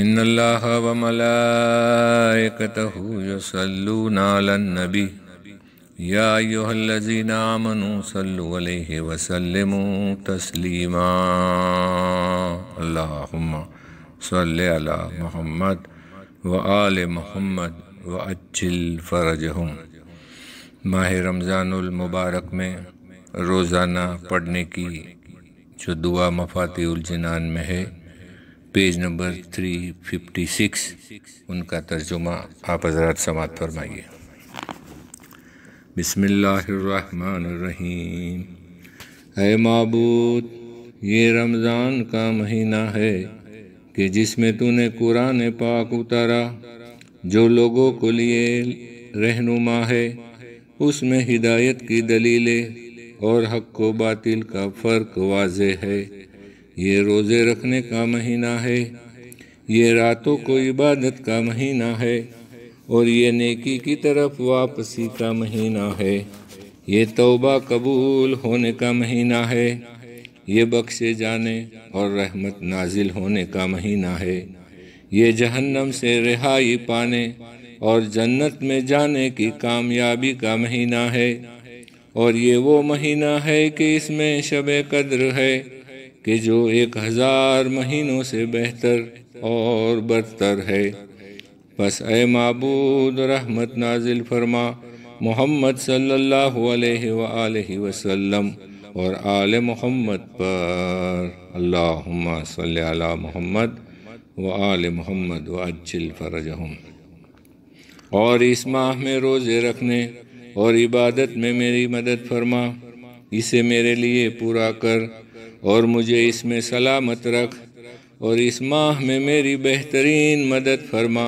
إن الله وملائكته يصلون على النبي يا أيها الذين آمنوا صلوا عليه وسلموا تسليما اللهم صل على محمد وآل محمد وأجل فرجهم ماه رمضان المبارك में रोज़ाना पढ़ने की जो दुआ मफाती उलजनान में है पेज नंबर 356 उनका तर्जुमा आप हजरात समात फरमाइए बिस्मिल्लाहिर्रहमानिर्रहीम है माबूद ये रमज़ान का महीना है कि जिसमें तूने कुरान पाक उतारा जो लोगों को लिए रहनुमा है उसमें हिदायत की दलीलें और हक को बातिल का फ़र्क वाज है ये रोज़े रखने का महीना है ये रातों को इबादत का महीना है और ये नेकी की तरफ वापसी का महीना है ये तौबा कबूल होने का महीना है ये बख्शे जाने और रहमत नाजिल होने का महीना है ये जहन्नम से रिहाई पाने और जन्नत में जाने की कामयाबी का महीना है और ये वो महीना है कि इसमें शब कद्र है कि जो एक हजार महीनों से बेहतर और बदतर है बस ए मबूद रहमत नाजिल फरमा मोहम्मद सल्लल्लाहु अलैहि वसल्लम और आल मोहम्मद पर अल्लाहुम्मा सल्ली अला मोहम्मद व आल मोहम्मद व अज्जिल फरजहम और इस माह में रोज़े रखने और इबादत में मेरी मदद फरमा इसे मेरे लिए पूरा कर और मुझे इसमें सलामत रख और इस माह में मेरी बेहतरीन मदद फरमा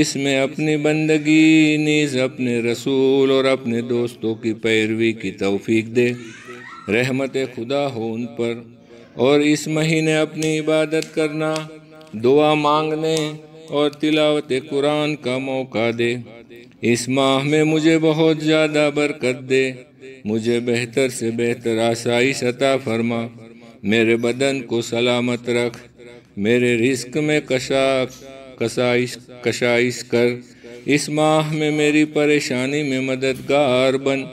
इसमें अपनी बंदगी नीज़ अपने रसूल और अपने दोस्तों की पैरवी की तोफीक दे रहमत खुदा हो उन पर और इस महीने अपनी इबादत करना दुआ मांगने और तिलावत कुरान का मौका दे इस माह में मुझे बहुत ज़्यादा बरकत दे मुझे बेहतर से बेहतर आसाइश अता फरमा मेरे बदन को सलामत रख मेरे रिस्क में कशा कसाइश कशाइश कर इस माह में मेरी परेशानी में मददगार बन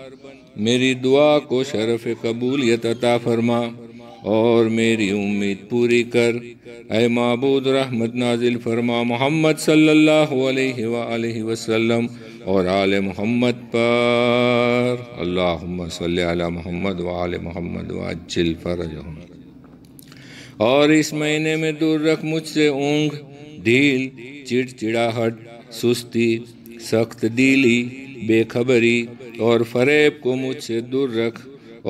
मेरी दुआ को शरफ कबूलियत अता फरमा और मेरी उम्मीद पूरी कर अय मबूद रहमत नाजिल फरमा मोहम्मद सल्लल्लाहु अलैहि वसल्लम और आल मोहम्मद पर अल्लाह सल मोहम्मद वाल मोहम्मद वाजिल फ़रज और इस महीने में दूर रख मुझसे ऊँग ढील चिड़चिड़ाहट सुस्ती सख्त दिली बेखबरी और फरेब को मुझसे दूर रख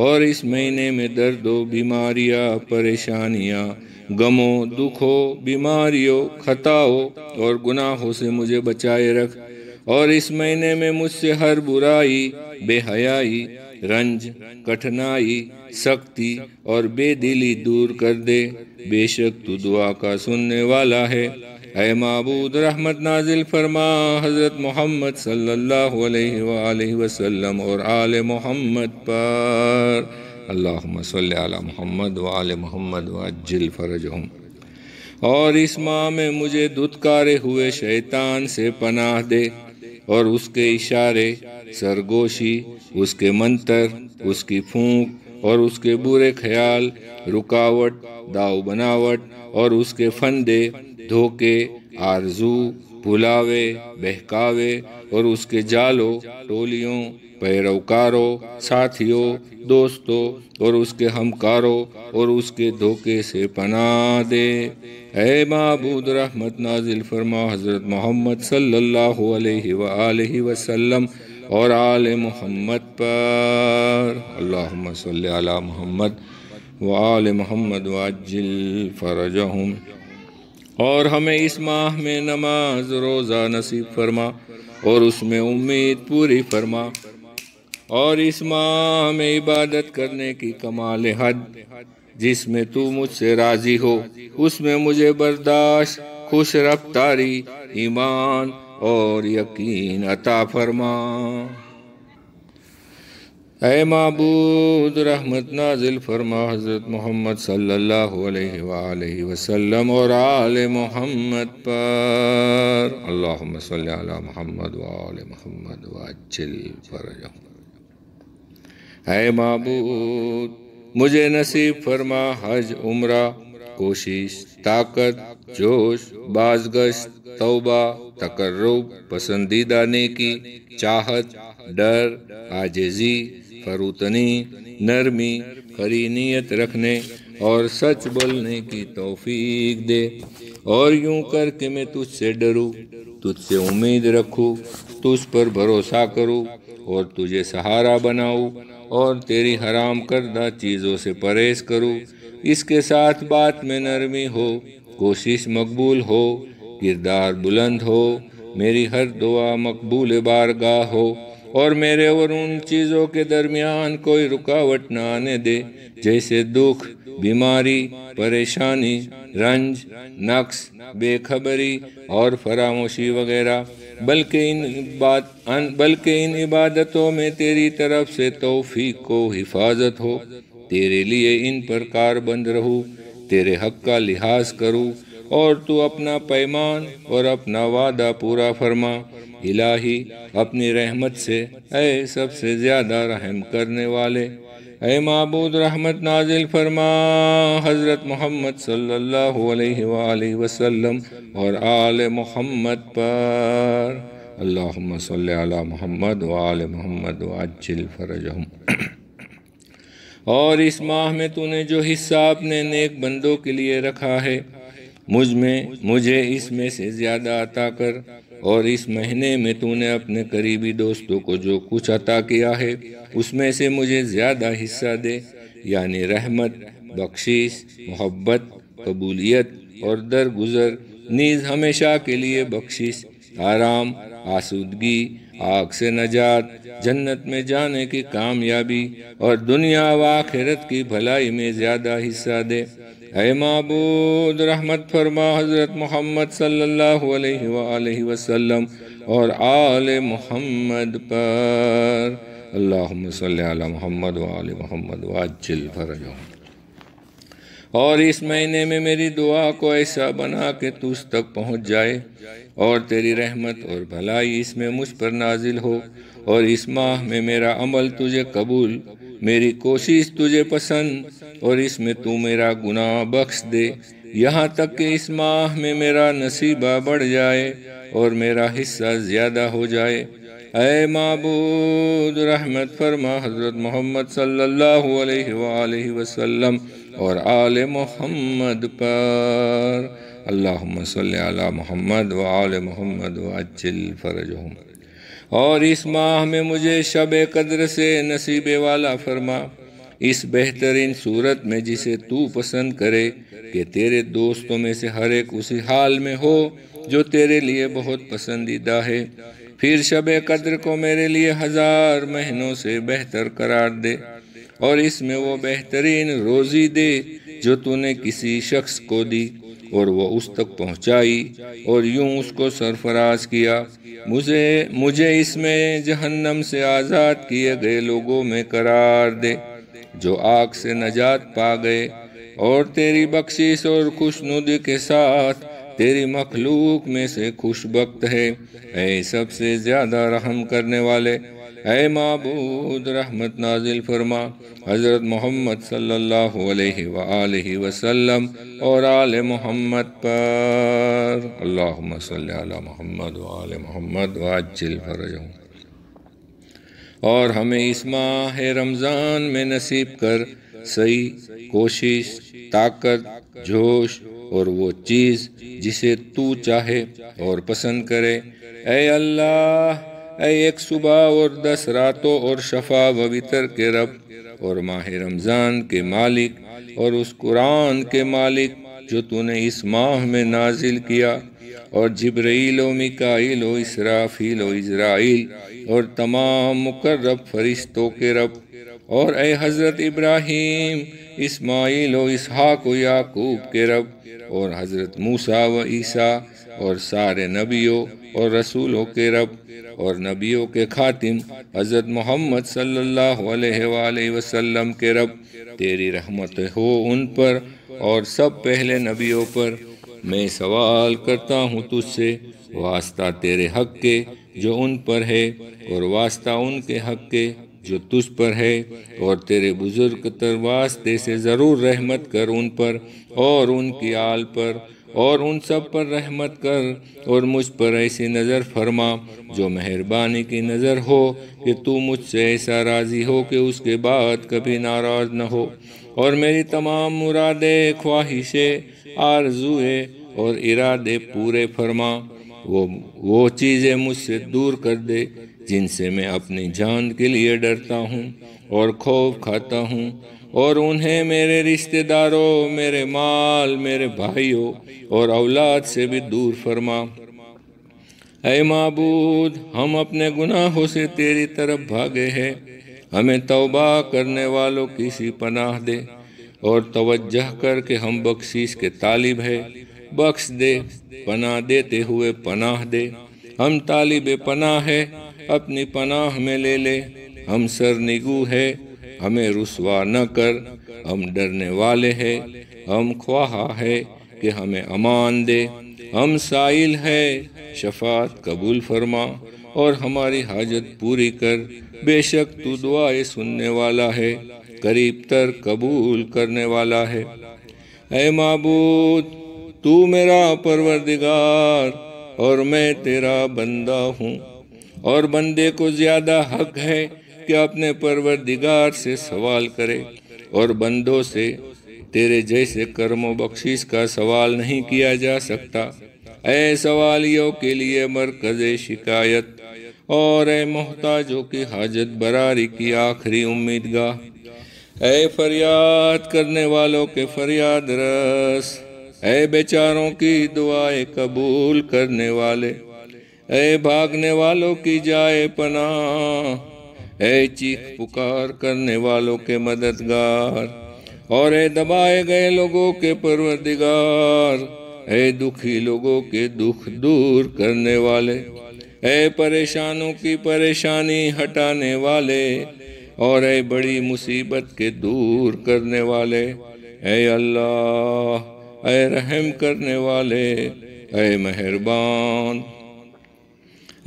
और इस महीने में दर्दों बीमारियाँ परेशानियाँ गमों दुखों बीमारियों खताओं और गुनाहों से मुझे बचाए रख और इस महीने में मुझसे हर बुराई बेहयाई रंज कठिनाई शक्ति और बेदिली दूर कर दे बेशक तू दुआ का सुनने वाला है अय मबूद रहमत नाजिल फरमा हज़रत मोहम्मद सल्लल्लाहु अलैहि वसल्लम और आल मोहम्मद पर अल्लाह सल मोहम्मद व वाल मोहम्मद वजिल फ़रज हम और इस माह में मुझे दुत्कारे हुए शैतान से पनाह दे और उसके इशारे सरगोशी उसके मंतर उसकी फूंक और उसके बुरे ख्याल रुकावट दाव बनावट और उसके फंदे धोखे आरजू भुलावे बहकावे और उसके जालों टोलियों पैरोकारों साथियों दोस्तों और उसके हमकारों और उसके धोखे से पना दे ऐ महबूद रहमत नाजिल फरमा हज़रत मोहम्मद सल्लल्लाहु अलैहि वसल्लम और आल मोहम्मद पर अल्लाह सल मोहम्मद व आल मोहम्मद वाजिल फ़रज और हमें इस माह में नमाज रोज़ा नसीब फरमा और उसमें उम्मीद पूरी फरमा और इस माह में इबादत करने की कमाल हद जिसमें तू मुझसे राज़ी हो उसमें मुझे बर्दाश्त खुश रफ्तारी ईमान और यकीन अता फरमा ऐ मबूद रहमत नाजिल फरमा हज़रत मोहम्मद सल्लल्लाहु अलैहि वसल्लम और आल मोहम्मद पर अल्लाहुम्म सल्ली अला मोहम्मद व आल मोहम्मद वचिल फरज ए मबूद मुझे नसीब फरमा हज उम्रा कोशिश ताकत जोश बाजगश तौबा तकर्रब पसंदीदा ने की चाहत डर आजेजी फरूतनी नरमी खरी नीयत रखने और सच बोलने की तौफीक दे और यूं कर मैं तुझसे डरूं तुझसे उम्मीद रखूं तुझ पर भरोसा करूं और तुझे सहारा बनाऊं और तेरी हराम करदा चीज़ों से परहेज करूँ इसके साथ बात में नरमी हो कोशिश मकबूल हो किरदार बुलंद हो मेरी हर दुआ मकबूल बारगाह हो और मेरे और उन चीज़ों के दरमियान कोई रुकावट न आने दे जैसे दुख बीमारी परेशानी रंज नक्स बेखबरी और फरामोशी वगैरह बल्कि इन बात बल्कि इन इबादतों में तेरी तरफ से तोफ़ी को हिफाजत हो तेरे लिए इन पर कार बंद रहूँ तेरे हक का लिहाज करूँ और तू अपना पैमान और अपना वादा पूरा फरमा इलाही अपनी रहमत से ऐ सबसे ज़्यादा रहम करने वाले अय मबूद रहमत नाजिल फरमा हज़रत मोहम्मद सल्लल्लाहु अलैहि वसल्लम और आल मोहम्मद पर अल्लाहुम्मा सल्ली अला मोहम्मद व आल मोहम्मद वजिल फरजहम और इस माह में तूने जो हिस्सा अपने नेक बंदों के लिए रखा है मुझ में मुझे इसमें से ज़्यादा अता कर और इस महीने में तूने अपने करीबी दोस्तों को जो कुछ अता किया है उसमें से मुझे ज़्यादा हिस्सा दे यानी रहमत बख्शिश मोहब्बत कबूलियत और दरगुजर नीज हमेशा के लिए बख्शिश आराम आसूदगी आग से नजात जन्नत में जाने की कामयाबी और दुनिया व आखिरत की भलाई में ज़्यादा हिस्सा दे अय मबूद रहमत फरमा हज़रत मोहम्मद सल्लल्लाहु अलैहि वसल्लम और आल मोहम्मद पर अल्लाहुम्मा सल्ली अला मोहम्मद व आल मोहम्मद वाजिल फरजहम और इस महीने में मेरी दुआ को ऐसा बना के तू उस तक पहुँच जाए और तेरी रहमत और भलाई इसमें मुझ पर नाजिल हो और इस माह में मेरा अमल तुझे कबूल मेरी कोशिश तुझे पसंद और इसमें तू मेरा गुनाह बख्श दे यहाँ तक कि इस माह में मेरा नसीबा बढ़ जाए और मेरा हिस्सा ज़्यादा हो जाए अय मबूद रहमत फरमा हज़रत मोहम्मद सल्लल्लाहु अलैहि वसल्लम और आल मोहम्मद पर अल्लाह मोहम्मद व आल मोहम्मद व अचिल फ़रजहम और इस माह में मुझे शब कदर से नसीबे वाला फरमा इस बेहतरीन सूरत में जिसे तू पसंद करे कि तेरे दोस्तों में से हर एक उसी हाल में हो जो तेरे लिए बहुत पसंदीदा है फिर शब कद्र को मेरे लिए हज़ार महीनों से बेहतर करार दे और इसमें वो बेहतरीन रोज़ी दे जो तूने किसी शख्स को दी और वो उस तक पहुंचाई और यूं उसको सरफराज किया मुझे मुझे इसमें जहन्नम से आज़ाद किए गए लोगों में करार दे जो आग से नजात पा गए और तेरी बख्शिश और खुशनुद के साथ तेरी मखलूक में से खुशबक है ऐ सबसे ज़्यादा रहम करने वाले ए मबूद रहमत नाजिल फरमा हज़रत मोहम्मद सल्लल्लाहु अलैहि अलैहि वसल्लम और आल मोहम्मद पर अल्लाह सल मोहम्मद वाल मोहम्मद वाजिल फरज और हमें इस माह रमज़ान में नसीब कर सही कोशिश ताकत जोश और वो चीज़ जिसे तू चाहे और पसंद करे ए अल्लाह एक सुबह और दस रातों और शफा व वितर के रब और माह रमज़ान के मालिक और उस कुरान के मालिक जो तूने इस माह में नाजिल किया और जबरील मिकाइल ओ इसराफील इजराइल और तमाम मुकर्रब फरिश्तों के रब और ए हज़रत इब्राहिम इस्माइल ओ इसहाक याकूब के रब और हज़रत मूसा व ईसा और सारे नबियों और रसूलों के रब और नबियों के खातिम हज़रत मोहम्मद सल्लल्लाहु अलैहि वसल्लम के रब तेरी रहमत हो उन पर और सब पहले नबियों पर मैं सवाल करता हूँ तुझसे वास्ता तेरे हक के जो उन पर है और वास्ता उनके हक के जो तुझ पर है और तेरे बुजुर्ग तर वास्ते से ज़रूर रहमत कर उन पर और उनकी आल पर और उन सब पर रहमत कर और मुझ पर ऐसी नज़र फरमा जो मेहरबानी की नज़र हो कि तू मुझसे ऐसा राज़ी हो कि उसके बाद कभी नाराज़ न हो और मेरी तमाम मुरादे ख्वाहिशें आरजुए और इरादे पूरे फरमा वो वो चीज़ें मुझसे दूर कर दे जिनसे मैं अपनी जान के लिए डरता हूँ और खौफ खाता हूँ और उन्हें मेरे रिश्तेदारों मेरे माल मेरे भाइयों और औलाद से भी दूर फरमा अय मबूद हम अपने गुनाहों से तेरी तरफ भागे हैं हमें तौबा करने वालों की सी पनाह दे और तवज्जह करके हम बख्शीश के तालिब है बख्श दे पनाह देते हुए पनाह दे हम तालिब पनाह है अपनी पनाह में ले ले हम सर निगू है हमें रुसवा न कर हम डरने वाले हैं हम ख्वाहा है कि हमें अमान दे हम साइल है शफात कबूल फरमा और हमारी हाजत पूरी कर बेशक तू दुआए सुनने वाला है करीब तर कबूल करने वाला है ऐ मबूद तू मेरा परवरदिगार और मैं तेरा बंदा हूँ और बंदे को ज़्यादा हक है कि अपने दिगार से सवाल करे और बंदों से तेरे जैसे कर्मों बख्शिश का सवाल नहीं किया जा सकता ऐ सवालियों के लिए मरकज शिकायत और ऐ मोहताजों की हाजत बरारी की आखिरी उम्मीद गाह ऐ फरियाद करने वालों के फरियाद रस ऐ बेचारों की दुआएं कबूल करने वाले ऐ भागने वालों की जाए पना ऐ चीख पुकार करने वालों के मददगार और ऐ दबाए गए लोगों के परवरदिगार ऐ दुखी लोगों के दुख दूर करने वाले ऐ परेशानों की परेशानी हटाने वाले और ऐ बड़ी मुसीबत के दूर करने वाले ऐ अल्लाह ऐ रहम करने वाले ऐ मेहरबान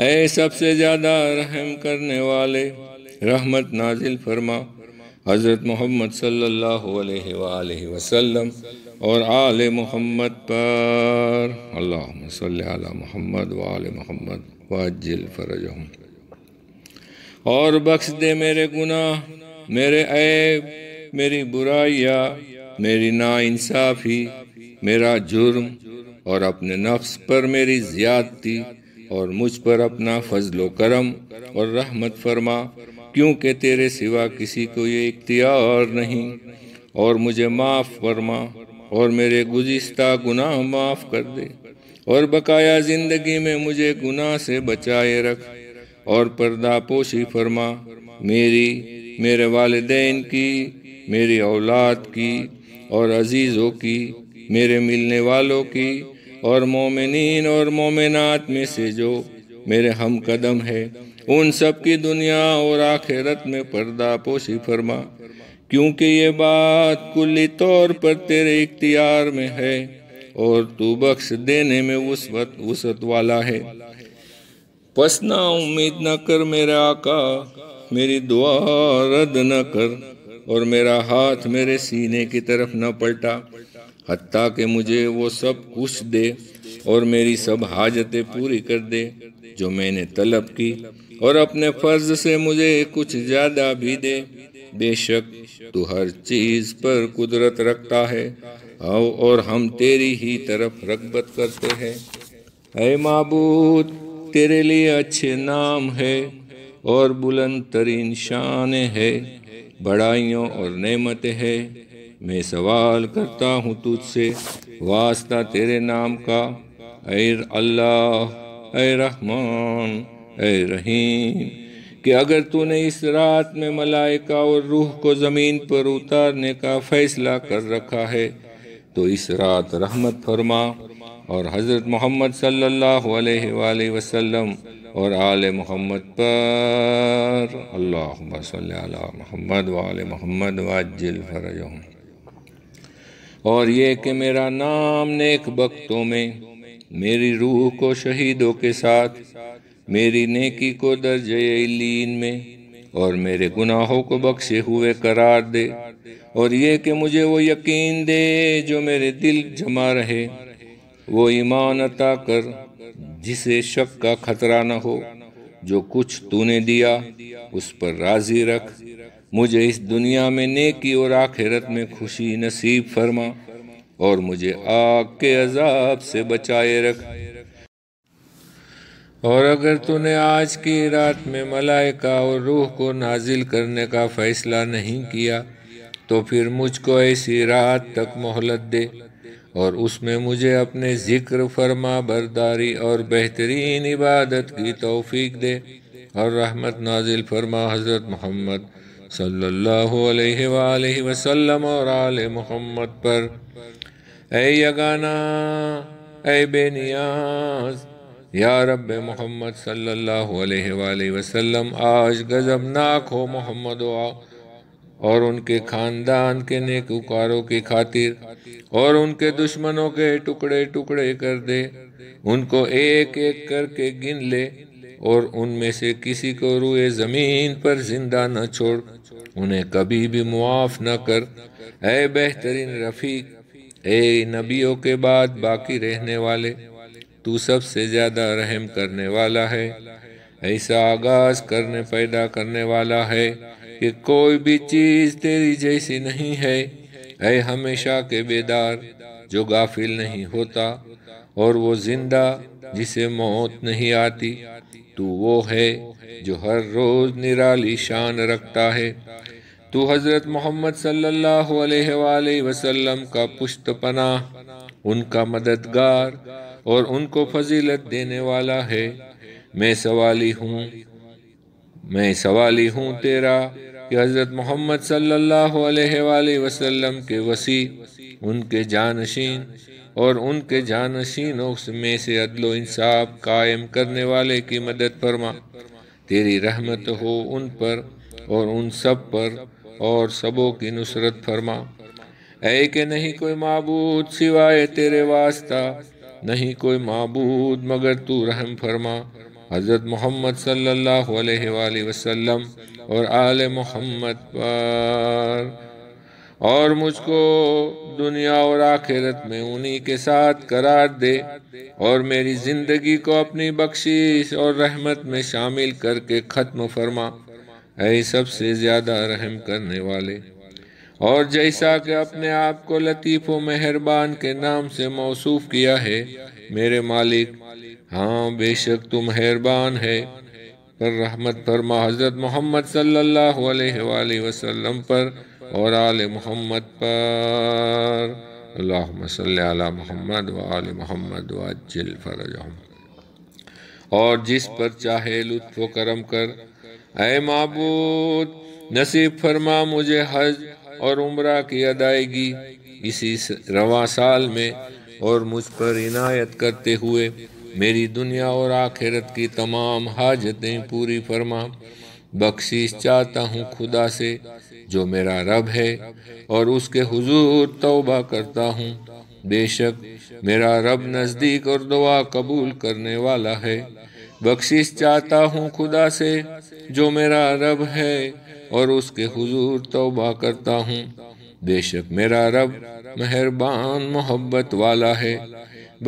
ऐ सबसे ज़्यादा रहम करने वाले रहमत नाजिल फरमा हज़रत मोहम्मद सल्लल्लाहु अलैहि वसल्लम और आल मोहम्मद पर अल्लाह सल मोहम्मद वाल मोहम्मद वाजिल फ़रज और बख्श दे मेरे गुनाह मेरे ऐब मेरी बुराइयाँ मेरी नाइंसाफ़ी मेरा जुर्म और अपने नफ्स पर मेरी ज़्यादती और मुझ पर अपना फजलो करम और रहमत फरमा क्योंकि तेरे सिवा किसी को ये इख्तियार नहीं और मुझे माफ़ फरमा और मेरे गुजश्ता गुनाह माफ़ कर दे और बकाया ज़िंदगी में मुझे गुनाह से बचाए रख और पर्दा पोशी फरमा मेरी मेरे वालदेन की मेरी औलाद की और अजीज़ों की मेरे मिलने वालों की और मोमिन और मोमिनत में से जो मेरे हम कदम है उन सब की दुनिया और आखिरत में पर्दा पोशी फरमा क्योंकि ये बात कुल्ली तौर पर तेरे इख्तियार में है और तू बख्श देने में वत, उसत वाला है पस ना उम्मीद न कर मेरे आका मेरी दुआ रद्द न कर और मेरा हाथ मेरे सीने की तरफ न पलटा हती के मुझे वो सब कुछ दे और मेरी सब हाजतें पूरी कर दे जो मैंने तलब की और अपने फर्ज से मुझे कुछ ज्यादा भी दे बेशक तू हर चीज पर कुदरत रखता है आओ और हम तेरी ही तरफ रगबत करते हैं है मबूद तेरे लिए अच्छे नाम है और बुलंद तरीन शान है बड़ाइयों और नेमत है मैं सवाल करता हूँ तुझसे वास्ता तेरे नाम का ऐर अल्लाह अरहमान ए रहीम कि अगर तूने इस रात में मलाइका और रूह को ज़मीन पर उतारने का फैसला कर रखा है तो इस रात रहमत फरमा और हज़रत मोहम्मद सल्लल्लाहु अलैहि वसल्लम और आल मोहम्मद पर अल्लाह मोहम्मद वाल मोहम्मद वाजिल और ये कि मेरा नाम नेक वक्तों में मेरी रूह को शहीदों के साथ मेरी नेकी को दर्ज लीन में और मेरे गुनाहों को बख्शे हुए करार दे और ये कि मुझे वो यकीन दे जो मेरे दिल जमा रहे वो ईमान अता कर जिसे शक का खतरा न हो जो कुछ तूने दिया उस पर राजी रख मुझे इस दुनिया में नेकी और आखिरत में खुशी नसीब फरमा और मुझे आग के अजाब से बचाए रख और अगर तूने आज की रात में मलाइका और रूह को नाजिल करने का फ़ैसला नहीं किया तो फिर मुझको ऐसी रात तक मोहलत दे और उसमें मुझे अपने ज़िक्र फरमा बरदारी और बेहतरीन इबादत की तौफीक दे और रहमत नाजिल फरमा हज़रत मोहम्मद सल्लल्लाहु अलैहि वसल्लम और आल मोहम्मद पर ए यगाना ए बेनियाज़ या रब मोहम्मद सल्लल्लाहु अलैहि वसल्लम आज गज़बनाक हो मोहम्मद और उनके ख़ानदान के नेककारों की खातिर और उनके दुश्मनों के टुकड़े टुकड़े कर दे उनको एक एक करके गिन ले और उनमें से किसी को रुए ज़मीन पर जिंदा न छोड़ उन्हें कभी भी मुआफ़ न कर ए बेहतरीन रफ़ीक ए नबियों के बाद बाकी रहने वाले तू सबसे ज़्यादा रहम करने वाला है ऐसा आगाज करने पैदा करने वाला है कि कोई भी चीज तेरी जैसी नहीं है ऐ हमेशा के बेदार जो गाफिल नहीं होता और वो जिंदा जिसे मौत नहीं आती तू वो है जो हर रोज निराली शान रखता है तू हज़रत मोहम्मद सल्लल्लाहु अलैहि वसल्लम का पुष्ट पना उनका मददगार और उनको फजीलत देने वाला है मैं सवाली हूँ मैं सवाली हूँ तेरा कि हज़रत मोहम्मद सल्लल्लाहु अलैहि वसल्लम के वसी उनके जानशीन और उनके जानशीनों में से अदलो इंसाफ कायम करने वाले की मदद फरमा तेरी रहमत हो उन पर और उन सब पर और सबों की नुसरत फरमा ऐ के नहीं कोई मबूद सिवाय तेरे वास्ता नहीं कोई मबूद मगर तू रहम फरमा हज़रत मोहम्मद सल्लाम वसल्लम और आल मोहम्मद पर और मुझको दुनिया और आखिरत में उन्हीं के साथ करार दे और मेरी ज़िंदगी को अपनी बख्शिश और रहमत में शामिल करके ख़त्म फरमा ऐ सबसे ज़्यादा रहम करने वाले और जैसा कि अपने आप को लतीफ़ मेहरबान के नाम से मौसूफ किया है मेरे मालिक हाँ बेशक तुम मेहरबान है पर रहमत फरमा हज़रत मोहम्मद सल्लल्लाहु अलैहि वसल्लम पर और आल मोहम्मद पर अल्लाहुम्मा सल्ली अला मोहम्मद व आल मोहम्मद वजिल और जिस पर चाहे लुत्फ करम कर अय मबूद नसीब फरमा मुझे हज और उम्र की अदायगी इसी रवा साल में और मुझ पर इनायत करते हुए मेरी दुनिया और आखिरत की तमाम हाजतें पूरी फरमा बख्शीश चाहता हूँ खुदा से जो मेरा रब है और उसके हुजूर तौबा करता हूँ बेशक मेरा रब नज़दीक और दुआ कबूल करने वाला है बख्शीश चाहता हूँ खुदा से जो मेरा रब है और उसके हुजूर तोबा करता हूँ बेशक मेरा रब मेहरबान मोहब्बत वाला है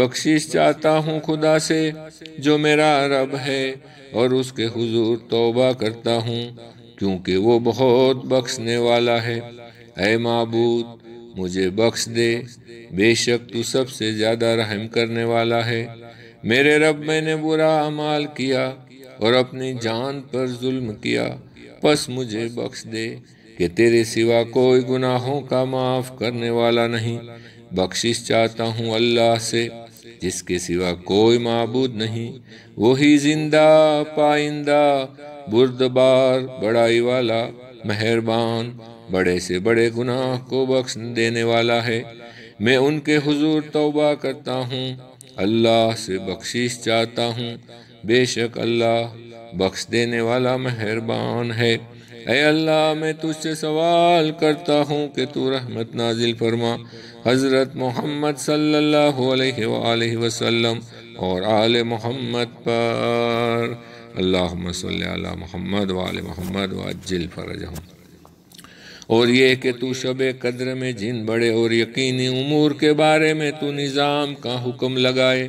बख्शिश चाहता हूँ खुदा से जो मेरा रब है और उसके हुजूर तोबा करता हूँ क्योंकि वो बहुत बख्शने वाला है अय मबूद मुझे बख्श दे बेशक तू सबसे ज़्यादा रहम करने वाला है मेरे रब मैंने बुरा अमाल किया और अपनी जान पर जुल्म किया वापस मुझे बख्श दे कि तेरे सिवा कोई गुनाहों का माफ़ करने वाला नहीं बख्शिश चाहता हूँ अल्लाह से जिसके सिवा कोई मबूद नहीं वही जिंदा पाइंदा बुरदबार बड़ाई वाला मेहरबान बड़े से बड़े गुनाह को बख्श देने वाला है मैं उनके हुजूर तौबा करता हूँ अल्लाह से बख्शिश चाहता हूँ बेशक अल्लाह बख्श देने वाला मेहरबान है अय अल्लाह मैं तुझसे सवाल करता हूँ कि तू रहमत नाजिल फरमा हज़रत मोहम्मद सल्लल्लाहु अलैहि वसल्लम और आल मोहम्मद पर अल्लाह अला मोहम्मद वाल मोहम्मद वाजिल फरज और ये कि तू शब कदर में जिन बड़े और यकीनी उमूर के बारे में तू निज़ाम का हुक्म लगाए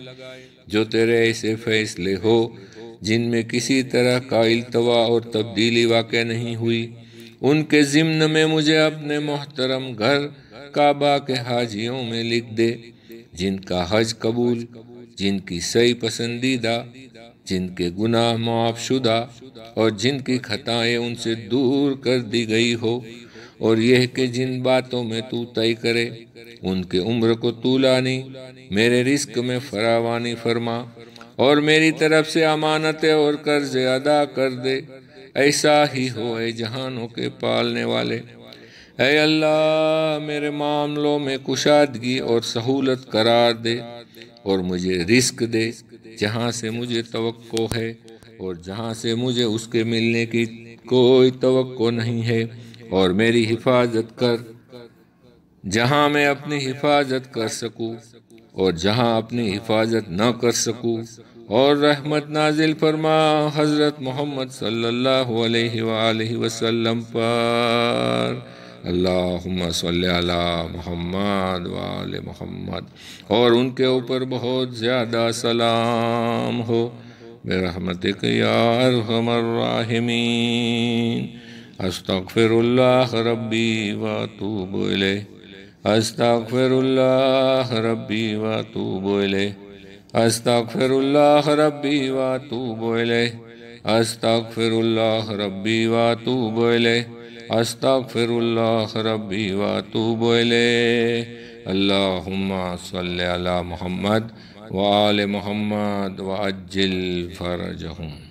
जो तेरे ऐसे फैसले हो जिनमें किसी तरह का अल्तवा और तब्दीली वाक़ नहीं हुई उनके ज़िम्न में मुझे अपने मोहतरम घर काबा के हाजियों में लिख दे जिनका हज कबूल जिनकी सही पसंदीदा जिनके गुनाह मुआफशुदा और जिनकी खताएं उनसे दूर कर दी गई हो और यह कि जिन बातों में तू तय करे उनके उम्र को लानी मेरे रिस्क में फरावानी फरमा और मेरी तरफ से अमानतें और कर्ज अदा कर दे ऐसा ही हो ऐ जहानों के पालने वाले ऐ अल्लाह मेरे मामलों में कुशादगी और सहूलत करार दे और मुझे रिस्क दे जहाँ से मुझे तो है और जहाँ से मुझे उसके मिलने की कोई तो नहीं है और मेरी हिफाजत कर जहाँ मैं अपनी हिफाजत कर सकूँ और जहाँ अपनी हिफाजत न कर सकूँ और रहमत नाजिल फरमा हज़रत मोहम्मद सल्लल्लाहु अलैहि वसल्लम पर अल्लाहुम्मा सल्ली अला मोहम्मद वाल मोहम्मद और उनके ऊपर बहुत ज़्यादा सलाम हो बेरहमत यारहमर्राहिमीन अस्तगफिरुल्लाह रब्बी व तूब इलैह अस्तगफिरुल्लाह रब्बी व तूबु इलैह अस्तगफिरुल्लाह रब्बी व तूबु इलैह अस्तगफिरुल्लाह रब्बी व तूबु इलैह अस्तगफिरुल्लाह रब्बी व तूबु इलैह अल्लाहुम्मा सल्लि अला मुहम्मद व आले मुहम्मद व अज्जिल फरजहुम